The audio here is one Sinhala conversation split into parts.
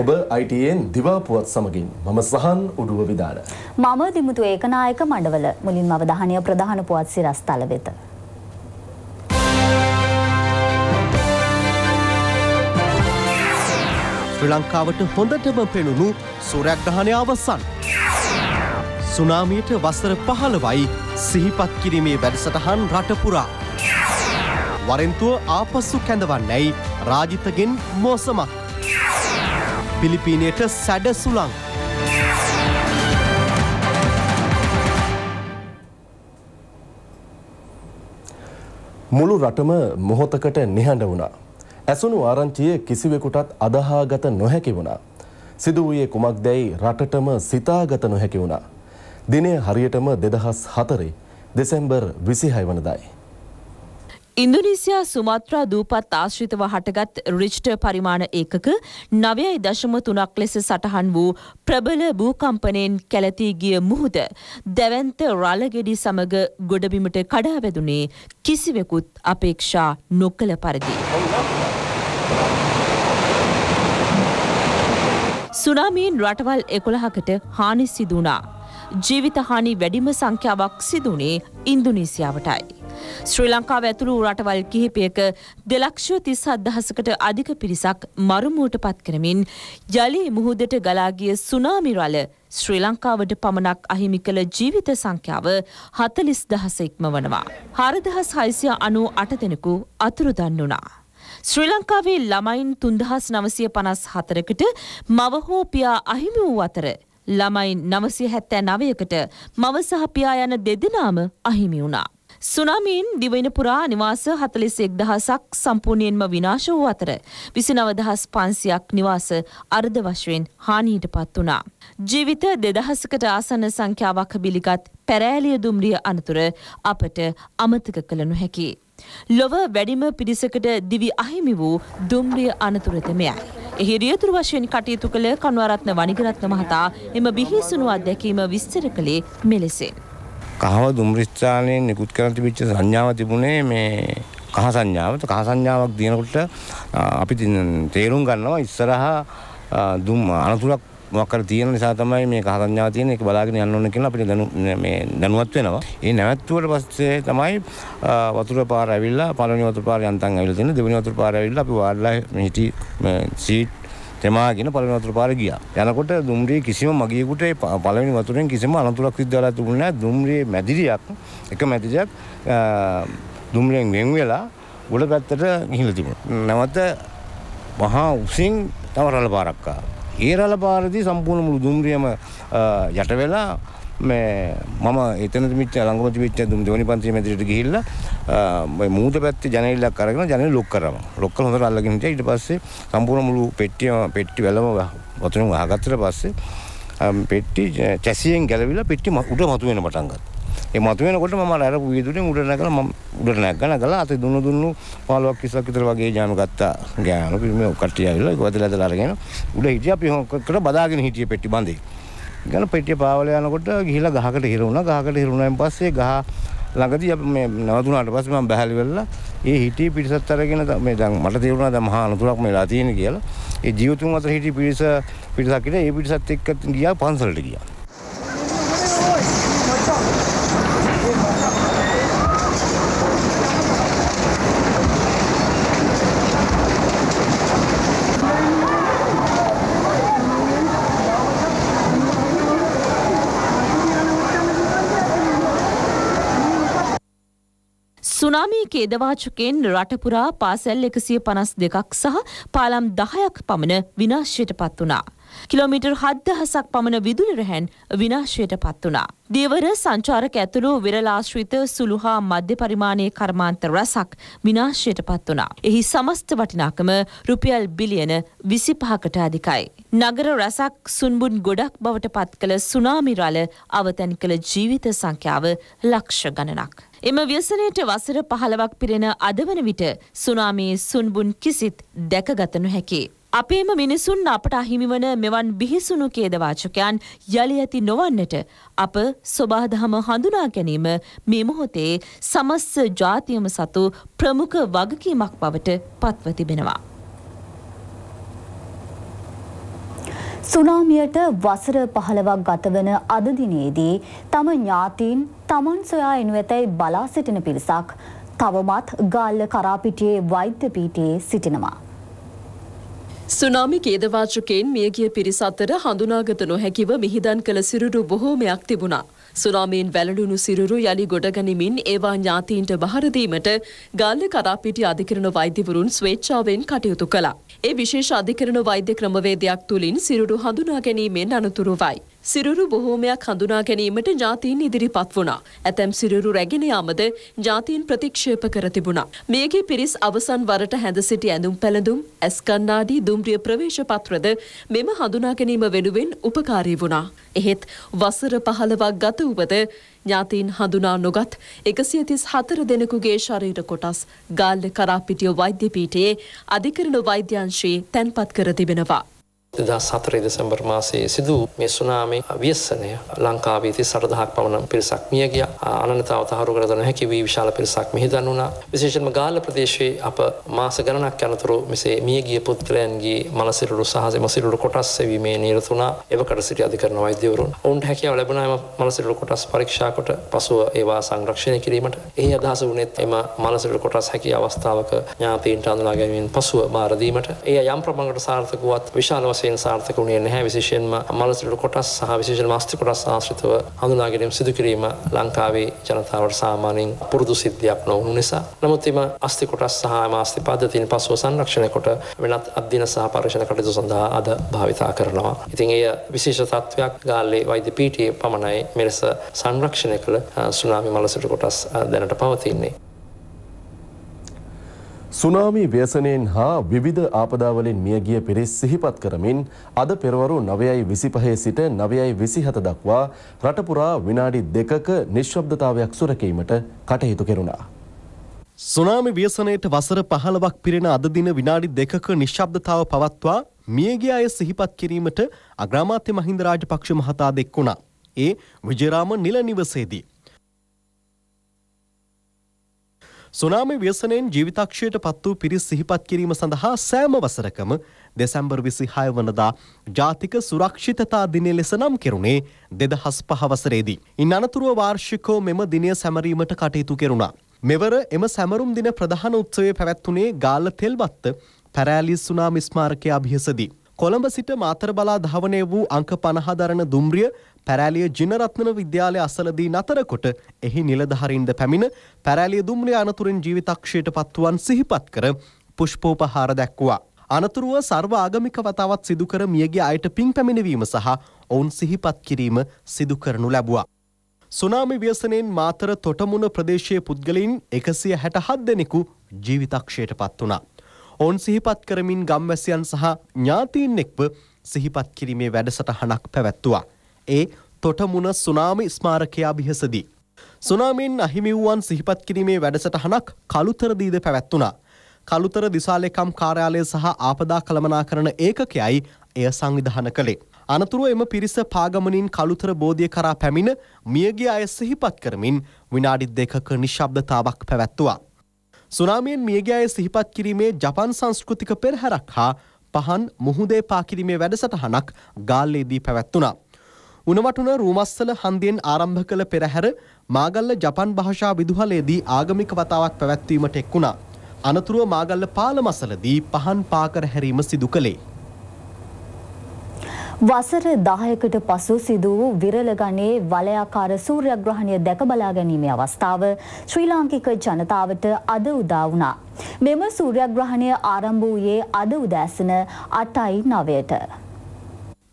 ඔබ අයිටයෙන් දිවාපුවත් සමගින් මම සහන් උඩුව විධාන. මම දිමුතු ඒකනායක මඩවල මුලින් අවධානය ප්‍රධාන පුවත් සිරස් තල වෙත. ශ්‍රී ලංකාවට හොඳටම පෙනුණු සූරයක්ග්‍රහණය අවසන්. සුනාමියට වසර පහළවයි සිහිපත් කිරීමේ වැඩසටහන් රටපුරා. වරෙන්තුව ආපස්සු කැඳවන්නැයි රාජිතගෙන් මෝසමක්. පිලිපීනයට සැඩ සුළං. මුළු රටම මොහොතකට නිහඬ වුණා. ඇසුණු ආරංචියේ කිසිවෙකුටත් අදහාගත නොහැකි වුණා. සිදු වූයේ කුමක්දැයි රටටම සිතාගත නොහැකි වුණා. දිනේ හරියටම 2004 දෙසැම්බර් 26 වනදායි. ඉන්දුනීසියා සුමත්‍රා දූපත් ආශ්‍රිතව හටගත් රිච්ට පරිමාණ ඒකක නවයයි දශම තුනක් ලෙස සටහන් වූ ප්‍රබල භූකම්පනයෙන් කැලැතී ගිය මුහුද දැවන්ත රලගෙඩි සමග ගොඩබිමට කඩාවැදුනේ කිසිවෙකුත් අපේක්ෂා නොකළ පරිදි. සුනාමීන් රටවල් එකොළහකට හානි සිදුනා. ජීවිතහානි වැඩිම සංඛ්‍යාවක් සිදුනේ ඉන්දුනීසියාවටයි. ශ්‍රී ලංකාව ඇතුළු රටවල් කිහිපයක දෙලක්ෂ තිස් අදහසකට අධික පිරිසක් මරුමුවට පත් කරමින් යළි මුහුදට ගලාගිය සුනාමි රළ ශ්‍රී ලංකාවට පමණක් අහිමි කළ ජීවිත සංඛ්‍යාව හතලිස් දහස ඉක්මවනවා. හරදහස් හයිසිය අනු අට දෙනෙකු අතුරුදන් වුණා. ශ්‍රී ලංකාවේ ළමයින් තුන්දහස් නවසය පනස් හතරකට මවහෝපියා අහිමි වූ අතර ළමයින් නවසය හැත්තෑ නවයකට මව සහපියා යන දෙදෙනාම අහිමි වුණා. සුනාමීන් දිවයින පුරා නිවාස 41000ක් සම්පූර්ණයෙන්ම විනාශ වූ අතර 29500ක් නිවාස අර්ධ වශයෙන් හානියටපත් වුණා. ජීවිත 2000කට ආසන්න සංඛ්‍යාවක් බිලිගත් පැරෑලිය දුම්රිය අනතුර අපට අමතක කළ නොහැකි. ලොව වැඩිම පිරිසකට දිවි අහිමි වූ දුම්රිය අනතුරද මෙයයි. එහි රියතුරු වශයෙන් කටයුතු කළ කනුවරත්න වනිගරත්න මහතා එම බිහිසුණු අත්දැකීම විස්තර කළේ මෙලෙසින්. කහව දුම්රිස්ථානයේ නිකුත් කරන තිබිච්ච සංඥාව තිබුණේ මේ කහ සංඥාව. කහ සංඥාවක් දිනකොට අපි තේරුම් ගන්නවා ඉස්සරහා දුම් අනතුරක් මොකක්ද තියෙන නිසා තමයි මේ කහ සංඥාව තියෙන්නේ. ඒක බලාගෙන යන්න ඕන කියලා අපිට දැනු මේ දැනුවත් වෙනවා. ඒ නැවැත්තුවට පස්සේ තමයි වතුර පාර ඇවිල්ලා පළවෙනි වතුර පාර යන්තම් ඇවිල්ලා තියෙන දෙවෙනි වතුර පාර ඇවිල්ලා අපි වාඩිලා මේ හිටි සීට් තෙමාගෙන පළවෙනි වතුර පාරේ ගියා. යනකොට දුම්රිය කිසිම මගියෙකුට ඒ පළවෙනි වතුරෙන් කිසිම අනතුරක් සිද්ධ වෙලා තිබුණේ නැහැ. දුම්රියේ මැදිරියක් එක මැදිරියක් දුම්රියෙන් වෙන් වෙලා උඩ පැත්තට ගිහිල්ලා තිබුණා. නැවත මහා උසින් තව රළ පාරක් ආවා. ඒ රළ පාරදී සම්පූර්ණ මුළු දුම්රියම යට වෙලා මේ මම එතන තිබිච්ච ළඟම තිබිච්ච දොනි පන්තියේ මැදිරියට ගිහිල්ලා මේ මූද පැත්තේ ජනේලයක් අරගෙන ජනේල ලොක් කරනවා. ලොක් කරලා හොඳට අල්ලගෙන හිටියා. ඊට පස්සේ සම්පූර්ණ මුළු පෙට්ටියම පෙට්ටි වැලම වතුරෙන් වහගත්තට පස්සේ පෙට්ටි චැසියෙන් ගැලවිලා පෙට්ටි උඩ මතුවෙන පටන් ගත්තා. ඒ මතුවෙනකොට මම අර අරපු වීදුරෙන් උඩ නැගලා මම උඩට නැග්ගා නැගලා අතේ දුන්නු දුන්නු 15ක් 20ක් විතර වගේ ජාම ගත්තා. ගෑනු පිරිමි කට්ටිය ආවිලා ඒක වදලා දලා අරගෙන උඩ හිටියා අපි හොක්කට බදාගෙන හිටියේ පෙට්ටි බඳේ. ගල පෙට්ටිය පාවල යනකොට ගිහිල්ලා ගහකට හිර වුණා. ගහකට හිර වුණාන් පස්සේ ගහ ළඟදී අපි මේ නවතුනාට පස්සේ මම බහැලි වෙලා ඒ හිටිය පිරිසත් අරගෙන මේ දැන් මට තේරුණා දැන් මහා අනතුරක් මේලා තියෙන කියලා. ඒ ජීවතුන් අතර හිටිය පිරිස පිරිසක් කියලා ඒ පිරිසත් එක්ක ගියා පන්සලට ගියා. කේදවාචකෙන් රටපුරා පාසැල් එකසිය පනස් දෙකක් සහ පාලම් දහයක් පමණ විනාශ්වයට පත් වනා. කිලෝමිටර් හද්දහසක් පමණ විදුලි රැහැන් විනාශයට පත් වනා. දේවර සංචාරක ඇතුළු විරලාශ්‍රිත සුළු හා මධ්‍ය පරිමාණය කර්මාන්ත රැසක් විනාශයට පත් වනා. එහි සමස්ත වටිනාකම රුපියල් බිලියන විසිපහකට අධිකයි. නගර රැසක් සුන්බුන් ගොඩක් බවට පත් කළ සුනාමිරල අවතැන් කළ ජීවිත සංඛ්‍යාව ලක්ෂ ගණනක්. එම ව්‍යසනයට වසර 15ක් පිරෙන අද වන විට සුනාමයේ සුන්බුන් කිසිත් දැකගත නොහැකි. අපේම මිනිසුන් අපට අහිමි වන මෙවන් බිහිසුණු කේදවාචකයන් යළි ඇති නොවන්නට අප සොබාදහම හඳුනා ගැනීම මේ මොහොතේ සමස්ස ජාතියම සතු ප්‍රමුඛ වගකීමක් බවට පත්ව තිබෙනවා. සුනාමියට වසර පහළවක් ගතවන අද දිනේදී තම ඥාතීන් තමන් සොයා එනු ඇතැයි බලා සිටින පිරිසක් තවමත් ගල්ල කරාපිටියේ වෛද්‍ය පීටියේ සිටිනවා. සුනාමි කේදවාචකයෙන් මියගිය පිරිස අතර හඳුනාගත නොහැකිව මිහිදන් කළ සිරුරු බොහෝමයක් තිබුණා. සුනාමීන් වැළලුණු සිරුරු යළි ගොඩගනිමින් ඒවා ඥාතීන්ට බහරදීමට ගාල්ල කරාපිටි අධිකරණ වෛද්‍යවරුන් ස්වේච්ඡාවෙන් කටයුතු කළා. ඒ විශේෂ අධිකරණ වෛද්‍ය ක්‍රමවේදයක් තුළින් සිරුරු හඳුනා ගැනීමෙන් අනතුරුවයි. සිරුරු බොහෝමයක් හඳුනා ගැනීමට ජාතීන් ඉදිරිපත් වුණා. ඇතැම් සිරුරු රැගෙන යාමද ජාතීන් ප්‍රතික්ෂේප කර තිබුණා. මේගේ පිරිස් අවසන් වරට හැඳ සිටි ඇඳුම් පැළඳුම්, ඇස් කණ්ණාඩි, දුම්රිය ප්‍රවේශ පත්‍රද මෙම හඳුනා ගැනීම වෙනුවෙන් උපකාරී වුණා. එහෙත් වසර 15ක් ගත වූවද ඥාතීන් හඳුනා නොගත් 134 දෙනෙකුගේ ශරීර කොටස් ගාල්ල කරාපිටිය වෛද්‍ය පීඨයේ අධිකරණ වෛද්‍යාංශයේ තැන්පත් කර තිබෙනවා. දෙදා සතරේ දෙසැම්බර් මාසයේ සිදු මේ සුනාමි ව්‍යසනය ලංකාවේ තිස් සරදහක් පමණ පිරිසක් මිය ගිය අනන්තාව තහරු කරදන හැකි වී විශාල පිරිසක් මිහිදන් වුණා විශේෂම ගාල්ල ප්‍රදේශයේ අප මාස ගණනක් යනතුරු මෙසේ මියගිය පුද්ගලයන්ගේ මලසිරුරු සහ මසිරුරු කොටස් සෙවීමේ නිරත වුණා එවකට සිටි අධිකරණ වෛද්‍යවරුන් ඔවුන්ට හැකියාව ලැබුණා එම මලසිරුරු කොටස් පරීක්ෂා කොට පසුව ඒවා සංරක්ෂණය කිරීමට එහි අදහස වුණෙත් එම මලසිරුරු කොටස් හැකි අවස්ථාවක ඥාතීන්ට අඳුනා ගැනීමෙන් පසුව බාර දීමට එය යම් ප්‍රමාණකට සාර්ථක වුවත් විශාල වශයෙන් වශයෙන් සාර්ථක වුණේ නැහැ විශේෂයෙන්ම අමලසට කොටස් සහ විශේෂයෙන්ම අස්ති කොටස් ආශ්‍රිතව හඳුනා ගැනීම සිදු කිරීම ලංකාවේ ජනතාවට සාමාන්‍යයෙන් පුරුදු සිද්ධියක් නොවුණු නිසා නමුත් එම අස්ති කොටස් සහ එම අස්ති පද්ධතින් පසුව සංරක්ෂණය කොට වෙනත් අධ්‍යන සහ පරීක්ෂණ කටයුතු සඳහා අද භාවිතා කරනවා ඉතින් එය විශේෂ තත්වයක් ගාල්ලේ වෛද්‍ය පීඨයේ පමණයි මෙලෙස සංරක්ෂණය කළ සුනාමි මලසට කොටස් දැනට පවතින්නේ සුනාමි ව්‍යසනයෙන් හා විවිධ ආපදාවලින් මියගිය පිරිස් සිහිපත් කරමින් අද පෙරවරු 9යි 25 සිට 9යි 27 දක්වා රට පුරා විනාඩි 2ක නිශ්ශබ්දතාවයක් සුරකීමට කටයුතු කෙරුණා. සුනාමි ව්‍යසනයට වසර 15ක් පිරෙන අද දින විනාඩි 2ක නිශ්ශබ්දතාව පවත්වා මියගිය අය සිහිපත් කිරීමට අග්‍රාමාත්‍ය මහින්ද රාජපක්ෂ මහතා දෙක්ුණා. ඒ විජේරාම නිල නිවසේදී සුනාමි ව්‍යසනයෙන් ජීවිතක්ෂයට පත් වූ පිරිස් සිහිපත් කිරීම සඳහා සෑම වසරකම දෙසැම්බර් විසි හය වනදා ජාතික සුරක්ෂිතතා දිනය ලෙස නම් කෙරුණේ දෙදහස් පහවසරේදී. ඉන් අනතුරුව වාර්ෂිකෝ මෙම දිනය සැමරීමට කටයුතු කෙරුණා. මෙවර එම සැමරුම් දින ප්‍රධාන උත්සවය පැවැත්වුණේ ගාල්ල තෙල්බත්ත පැරෑලි සුනාමි ස්මාරකය අභියසදී. කොළඹ සිට මාතර බලා ධාවනය වූ අංක පණහදරන දුම්රිය පැරෑලිය ජිනරත්නන විද්‍යාලය අසලදී නතරකොට එහි නිලධහරින්ද පැමිණ පැරෑලිය දුම්රිය අනතුරින් ජීවිතක්ෂයට පත්තුවන් සිහිපත් කර පුෂ්පෝපහාර දැක්වා. අනතුරුව සර්ව ආගමික වතාවත් සිදුකර මියගේ අයට පින් පැමිණවීම සහ ඔවුන් සිහිපත් කිරීම සිදුකරනු ලැබවා. සුනාමි ව්‍යසනයෙන් මාතර තොටමුණ ප්‍රදේශය පුද්ගලින් එකසිය හැට හත් දෙනෙකු ජීවිතක්ෂයට පත් වනා. ඔවුන් සිහිපත් කරමින් ගම්වැසියන් සහ ඥාතීන් එක්ව සිහිපත් කිරීමේ වැඩසටහනක් පැවැත්තුවා. ඒ තොටමුණ සුනාමි ස්මාරකයා බිහසදී. සුනාමීන් අහිමිවුවන් සිහිපත් කිරීමේ වැඩසටහනක් කළුතරදීද පැවැත්වුණා. කළුතර දිසාලෙකම් කාර්යාලය සහ ආපදා කළමනා කරන ඒකකයයි එය සංවිධාන කළේ. අනතුරුව එම පිරිස පාගමනින් කළුතර බෝධිය කරා පැමිණ මියගිය අය සිහිපත් කරමින් විනාඩි දෙකක නිශ්ශබ්දතාවක් පැවැත්තුවා. සුනාමියෙන් මියගිය අය සිහිපත් කිරීමේ ජපන් සංස්කෘතික පෙරහැරක් හා පහන් මුහුදේ පාකිරීමේ වැඩසටහනක් ගාල්ලේදී පැවැත්වනා. උනවටුන රූමස්සල හන්දියෙන් ආරම්භ කළ පෙරහැර මාගල්ල ජපන් භාෂා විදුහලේදී ආගමික වතාවක් පැවැත්වීමට එක් වුණා. අනතුරුව මාගල්ල පාලමසලදී පහන් පාකර හැරීම සිදු කළේ. වසර 10කට පසු සිදු වූ විරල ගණේ වලයාකාර සූර්යග්‍රහණය දැක බලා ගැනීමේ අවස්ථාව ශ්‍රී ලාංකික ජනතාවට අද උදා වුණා. මෙම සූර්යග්‍රහණය ආරම්භ වූයේ අද උදෑසන 8යි 9ට.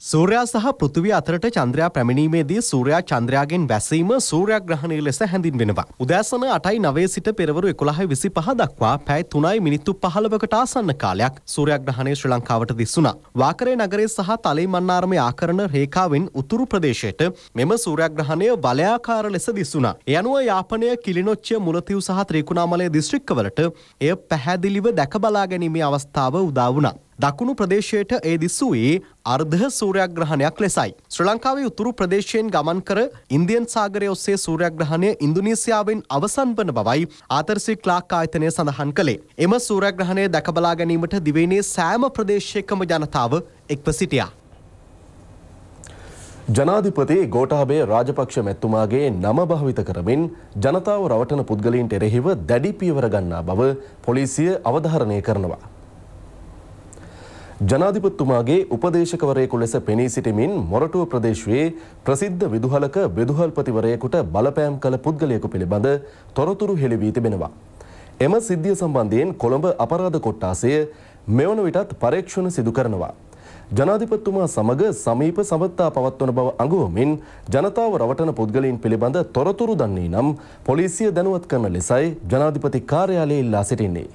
සූරයා සහ පෘතිවිය අතරට චන්ද්‍රයා පැමිණීමේදී සූරයා චන්ද්‍රයාගෙන් වැසීම සූරයාග්‍රහණය ලෙස හැඳින්වෙනවා. උදෑසන 8:09 සිට පෙරවරු 11:25 දක්වා පැය 3යි මිනිත්තු 15කට ආසන්න කාලයක් සූරයාග්‍රහණය ශ්‍රී ලංකාවට දිස්සුණා. වාකරේ නගරයේ සහ තලෙමන්නාරමේ ආකරණ රේඛාවෙන් උතුරු ප්‍රදේශයට මෙම සූරයාග්‍රහණය වලයාකාර ලෙස දිස්සුණා. ඒ අනුව යාපනය කිලිනොච්චිය මුලතිව් සහ ත්‍රිකුණාමලය දිස්ත්‍රික්කවලට එය පැහැදිලිව දැක බලා ගැනීමේ අවස්ථාව උදා වුණා. දකුණු ප්‍රදේශයට ඒ දිස්සුවේ අර්ධ සූරයග්‍රහණයක් ලෙසයි. ශ්‍ර ලංකාවේ උතුරු ප්‍රදේශයෙන් ගමන් කර ඉන්දියන් සාගරය ඔස්සේ සූරයග්‍රහණය ඉන්දුනීසියාවෙන් අවසන් වන බවයි ආතර්සි ක්ලාක් ආයතනය සඳහන් කළේ. එම සූරයග්‍රහණය දැකබලා ගැනීමට දිවයිනේ සෑම ප්‍රදේශයකම ජනතාව එක්ව සිටියා. ජනාධිපති ගෝටාබේ රාජපක්ෂ මැත්තුමාගේ නම භාවිත කරමින් ජනතාව රවටන පුද්ගලීන්ට එරෙහිව දැඩි පියවර ගන්නා බව පොලිසිය අවධාරණය කරනවා. ජනාධිපතිතුමාගේ උපදේශකවරයෙකු ලෙස පෙනී සිටමින් මොරටුව ප්‍රදේශයේ ප්‍රසිද්ධ විදුහලක විදුහල්පතිවරයෙකුට බලපෑම් කළ පුද්ගලයෙකු පිළිබඳ තොරතුරු හෙළි වී තිබෙනවා. එම සිද්ධිය සම්බන්ධයෙන් කොළඹ අපරාධ කොට්ටාසය මෙවන විටත් පරීක්ෂණ සිදු කරනවා. ජනාධිපතිතුමා සමග සමීප සබත්තා පවත්වන බව අඟුවමින් ජනතාව රවටන පුද්ගලයින් පිළිබඳ තොරතුරු දන්නේ නම් පොලිසිය දැනුවත් කරන ලෙසයි ජනාධිපති කාර්යාලයේ ඉල්ලා සිටින්නේ.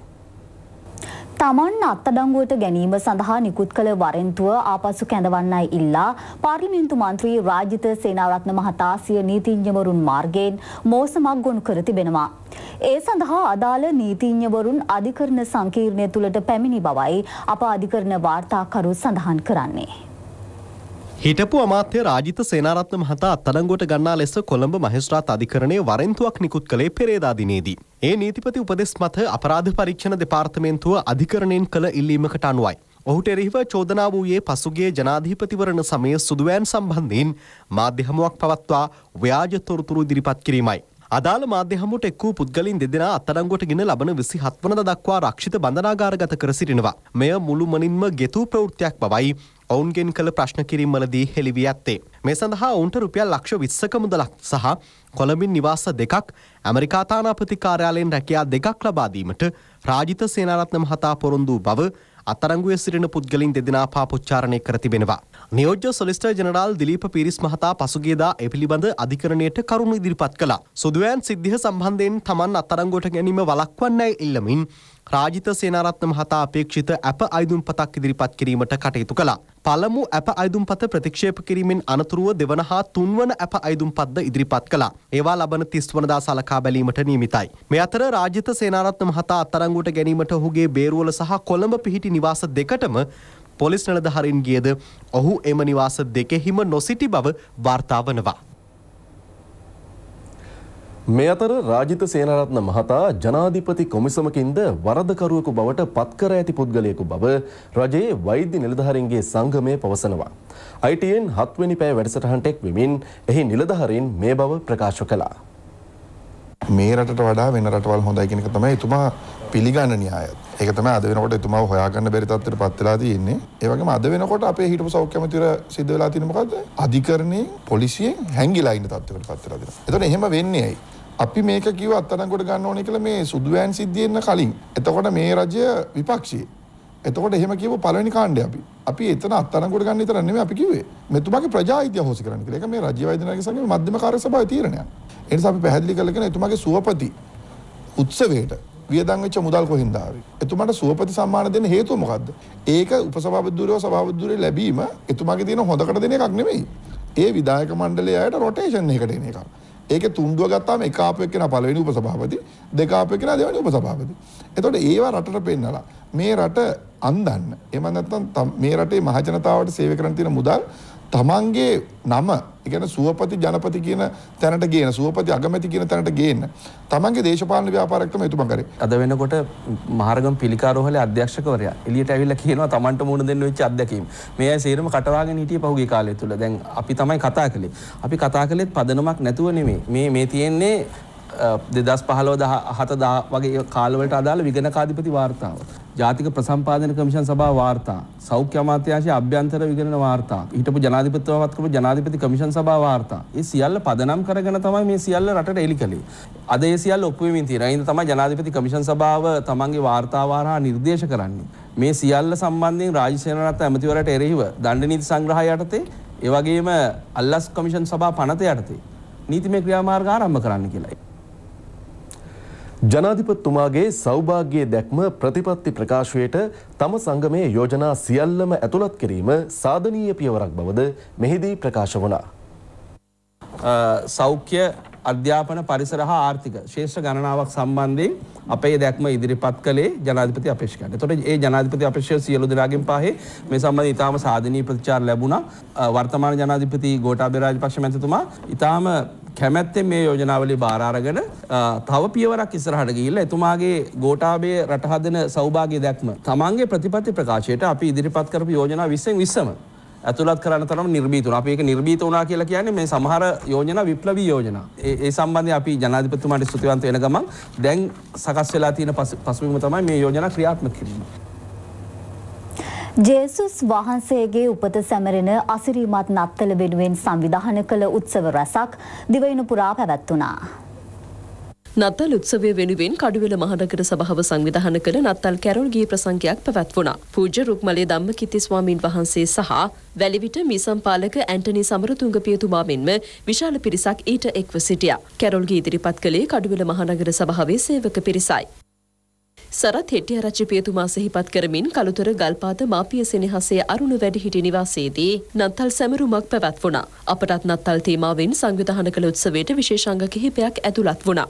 තමන් අත්තඩංගුවට ගැනීම සඳහා නිකුත් කළ වරෙන්තුව ආපසු කැඳවන්නයි ඉල්ලා පාර්ලිමේන්තු මන්ත්‍රී රාජිත සේනාරත්න මහතා සිය නීතිඥවරුන් මාර්ගයෙන් මෝසමක් ගොනු කර තිබෙනවා. ඒ සඳහා අදාළ නීතිඥවරුන් අධිකරණ සංකීර්ණය තුළට පැමිණි බවයි අප අධිකරණ වාර්තාකරු සඳහන් කරන්නේ. හිටපු අමාත්‍ය රාජිත සේනාරත්න මහතා අත්අඩංගුවට ගන්නා ලෙස කොළඹ මහේස්ත්‍රාත් අධිකරණයේ වරෙන්තුවක් නිකුත් කළේ පෙරේදා දිනේදී. ඒ නීතිපති උපදෙස් මත අපරාධ පරීක්ෂණ දෙපාර්තමේන්තුව අධිකරණයෙන් කළ ඉල්ලීමකට අනුවයි. ඔහුට එරෙහිව චෝදනා වූයේ පසුගිය ජනාධිපතිවරණ සමයේ සුදුවෑන් සම්බන්ධයෙන් මාධ්‍ය හමුවක් පවත්වා ව්‍යාජ තොරතුරු ඉදිරිපත් කිරීමයි. අදාළ මාධ්‍ය හමුවට එක් වූ පුද්ගලින් දෙදෙනා අත්අඩංගුවට ගෙන ලබන 27 වනදා දක්වා රක්ෂිත බන්ධනාගාරගත කර සිටිනවා. මෙය මුළුමනින්ම ගෙතූ ප්‍රවෘත්තියක් බවයි ඔවුන්ගෙන් කළ ප්‍රශ්න කිරීම්වලදී හෙළිවී ඇත්තේ. මේ සඳහා ඔවුන්ට රුපියල් ලක්ෂ 20ක මුදලක් සහ කොළඹින් නිවාස දෙකක් ඇමරිකා තානාපති කාර්යාලයෙන් රැකියා දෙකක් ලබා දීමට රාජිත සේනාරත්න මහතා පොරොන්දු බව අත්අඩංගුවේ සිටින පුද්ගලින් දෙදෙනා පාපොච්චාරණය කර තිබෙනවා. නියෝජ්‍ය සොලිස්ටර් ජනරාල් දිලීප පිරිස් මහතා පසුගේදා ඒ පිළිබඳ අධිකරණයට කරුණු ඉදිරිපත් කළා. සුදුවෑන් සිද්ධිය සම්බන්ධයෙන් තමන් අත්අඩංගුවට ගැනීම වළක්වන්නයි ඉල්ලමින් රාජිත සේනාරත්න මහතා අපේක්ෂිත ඇප අයිදුම්පතක් ඉදිරිපත් කිරීමට කටයුතු කළා. පළමු ඇප අයිදුම්පත ප්‍රතික්ෂේප කිරීමෙන් අනතුරුව දෙවන හා තුන්වන ඇප අයිදුම්පත්ද ඉදිරිපත් කළා. ඒවා ලබන තිස්වනදා සලකා බැලීමට නියමිතයි. මේ අතර රාජිත සේනාරත්න මහතා අත්අඩංගුවට ගැනීමට ඔහුගේ බේරුවල සහ කොළඹ පිහිටි නිවාස දෙකටම පොලිස් නිලධහරින්ගේද ඔහු එම නිවාස දෙකෙහිම නොසිටි බව වාර්තාාවනවා. මේ අතර රාජිත සේනරත්න මහතා ජනාධිපති කොමිසමකින්ද වරදකරුවෙකු බවට පත්කර ඇති පුද්ගලයෙකු බව රජයේ වෛද්‍ය නිලධහරින්ගේ සංගමය පවසනවා. අයිටයෙන් හත්වනි පෑ වැඩසටහන්ට එක් වෙමින් එහි නිලධහරින් මේ බව ප්‍රකාශ කළා. මේ රටට වඩා වෙන රටවල් හොඳයි කෙනෙක තමයි එතුමා පිළිගන්න න්‍යාය. ඒක තමයි අද වෙනකොට එතුමාව හොයාගන්න බැරි තත්ත්වයට පත් වෙලා තියෙන්නේ. ඒ වගේම අද වෙනකොට අපේ හිටපු සෞඛ්‍ය අමාත්‍යර සිද්ධ වෙලා තියෙන මොකද්ද? අධිකරණයේ පොලිසියෙන් හැංගිලා ඉන්න තත්ත්වයකට පත් වෙලා තියෙනවා. එතකොට එහෙම වෙන්නේ ඇයි? අපි මේක කිව්ව අත්අඩංගුවට ගන්න ඕනේ කියලා මේ සුදුවෑන් සිද්ධියෙන් කලින්. එතකොට මේ රජය විපක්ෂයේ. එතකොට එහෙම කියපු පළවෙනි කාණ්ඩය අපි. අපි එතන අත්අඩංගුවට ගන්න විතර නෙමෙයි අපි කිව්වේ. මෙතුමාගේ ප්‍රජා අයිතිය හොසි කරන්න කියලා. ඒක මේ රාජ්‍ය වෛද්‍ය නායක සංගමේ මධ්‍යම කාර්ය සභාවේ තීරණයක්. ඒ නිසා අපි පැහැදිලි කළගෙන එතුමාගේ සුවපති උත්සවයට වියදම් වෙච්ච මුදල් කොහෙන්ද ආවේ? එතුමාට සුවපති සම්මාන දෙන්න හේතුව මොකද්ද? ඒක උපසභාපතිවරයව සභාපතිවරේ ලැබීම එතුමාගේ තියෙන හොඳකට දෙන එකක් නෙමෙයි. ඒ විධායක මණ්ඩලය අයට රොටේෂන් එකකට එන එකක්. ඒක තුන්දුව ගත්තාම එක ආපු එක්කෙනා පළවෙනි උපසභාපති, දෙක ආපු එක්කෙනා දෙවෙනි උපසභාපති. එතකොට ඒවා රටට පෙන්නලා මේ රට අන්දන්න. එහෙම නැත්නම් මේ රටේ මහජනතාවට සේවය කරන්න තියෙන මුදල් තමන්ගේ නම එකන සුවපති ජනපති කියන තැනට ගේන සුවපති අගමැති කියන තැනට ගේන්න තමන්ගේ දේශපාලන ව්‍යාපාරක්ම යුතුම කරේ අද වෙනකොට මහරගම් පිළිකාරෝහල අධ්‍යක්ෂකවරයා එලියට ඇවිල්ලා කියනවා තමන්ට මුණ දෙන්න වෙච්ච අත්දැකීම් මේ අය සේරම කටවාගෙන හිටියේ පහුගිය කාලය තුල දැන් අපි තමයි කතා කළේ අපි කතා කළෙත් පදනමක් නැතුව නෙමෙයි මේ මේ තියෙන්නේ දෙදස් පහලෝ දහ හත දා වගේ කාලවලට අදාළ විගණකාධිපති වාර්තාව ජාතික ප්‍රසම්පාදන කමිෂන් සභා වාර්තා සෞඛ්‍ය අමාත්‍යාංශයේ අභ්‍යන්තර විගණන වාර්තා හිටපු ජනාධිපතිවවත් කරපු ජනාධිපති කමිෂන් සභා වාර්තා ඒ සියල්ල පදනම් කරගෙන තමයි මේ සියල්ල රටට එලි කළේ අද ඒ සියල්ල ඔප්පු වෙමින් තියෙනවා ඒ තමයි ජනාධිපති කමිෂන් සභාව තමන්ගේ වාර්තාව හරහා නිර්දේශ කරන්නේ මේ සියල්ල සම්බන්ධයෙන් රාජ්‍ය සේනාරත්න ඇමතිවරට එරෙහිව දණ්ඩ නීති සංග්‍රහය යටතේ ඒ වගේම අල්ලස් කමිෂන් සභා පනත යටතේ නීතිමය ක්‍රියාමාර්ග ආරම්භ කරන්න කියලා ජනාධිපතිතුමාගේ සෞභාග්‍යයේ දැක්ම ප්‍රතිපත්ති ප්‍රකාශයට තම සංගමයේ යෝජනා සියල්ලම ඇතුළත් කිරීම සාධනීය පියවරක් බවද මෙහිදී ප්‍රකාශ වුණා. සෞඛ්‍ය අධ්‍යාපන පරිසර හා ආර්ථික ශේෂ්‍ර ගණනාවක් සම්බන්ධයෙන් අපේ දැක්ම ඉදිරිපත් කළේ ජනාධිපති අපේක්ෂකයන්ට. එතකොට ඒ ජනාධිපති අපේක්ෂකයෝ සියලු දෙනාගෙන් පහේ මේ සම්බන්ධ ඉතාම සාධනීය ප්‍රතිචාර ලැබුණා. වර්තමාන ජනාධිපති ගෝඨාභය රාජපක්ෂ මැතිතුමා ඉතාම කැමැත්තේ මේ යෝජනාවලි භාරාරගෙන තව පියවරක් ඉස්සරහට ගිහිල්ල එතුමාගේ ගෝටාබේ රටහදන සෞභාගේ දැක්ම තමන්ගේ ප්‍රතිපත්ති ප්‍රකාශයට අපි ඉදිරිපත් කරපු යෝජනා විස්සෙන් විස්සම ඇතුළත් කරන තරම නිර්බීතුන අපි ඒක නිර්බීත වුණා කියලා කියන්නේ මේ සමහර යෝජනා විප්ලවී යෝජනා. ඒ ඒ සම්බන්ධයෙන් අපි ජනාධිපතිතුමාට ස්තුතිවන්ත වෙන ගමන් දැන් සකස් වෙලා තියෙන පසුබිම තමයි මේ යෝජනා ක්‍රියාත්මක කිරීම. ජේසුස් වහන්සේගේ උපත සැමරෙන අසිරීමත් නත්තල වෙනුවෙන් සංවිධාන කළ උත්සව රැසක් දිවයින පුරා පැවැත්වුණා. නත්තල් උත්සවය වෙනුවෙන් කඩුවෙල මහනගර සභාව සංවිධාන කළ නත්තල් කැරොල්ගේ ප්‍රසංගයක් පැවැත්වුණා. පූජ්‍ය රුක්මලේ ධම්මකිති ස්වාමින් වහන්සේ සහ වැලිවිට මිසම්පාලක ඇන්ටනි සමරතුංග පියතුමා මෙන්ම විශාල පිරිසක් ඊට එක්ව සිටියා. කැරොල්ගේ ඉදිරිපත් කළේ කඩුවෙල මහනගර සභාවේ සේවක පිරිසයි. සරත් හෙට්ටිය රජපියතුමා සිහිපත් කරමින් කළුතර ගල්පාත මාපිය සෙනහසේ අරුණ වැඩිහිටි නිවාසයේදී නත්තල් සැමරුමක් පැවැත් වුණා. අපටත් නත්තල් තේමාවෙන් සංවිධාන කළ උත්සවයට විශේෂාංග කිහිපයක් ඇතුළත් වුණා.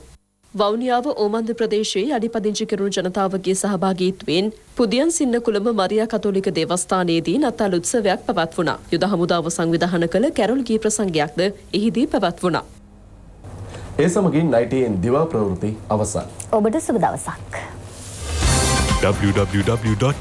වෞනියාව ඕමන්ද ප්‍රදේශයේ අඩිපදිංචි කරුණු ජනතාවගේ සහභාගීත්වයෙන් පුදියන් සින්න කුළඹ මරියා කතෝලික දේවස්ථානයේදී නත්තල් උත්සවයක් පැවැත් වුණා. යුද හමුදාව සංවිධාන කළ කැරොල් ගී ප්‍රසංගයක්ද එහිදී පැවැත් වුණා. ඒ සමගින් 19 දිවා ප්‍රවෘත්ති අවසන්. ඔබට සුබ දවසක්. www.ipnnews.lk.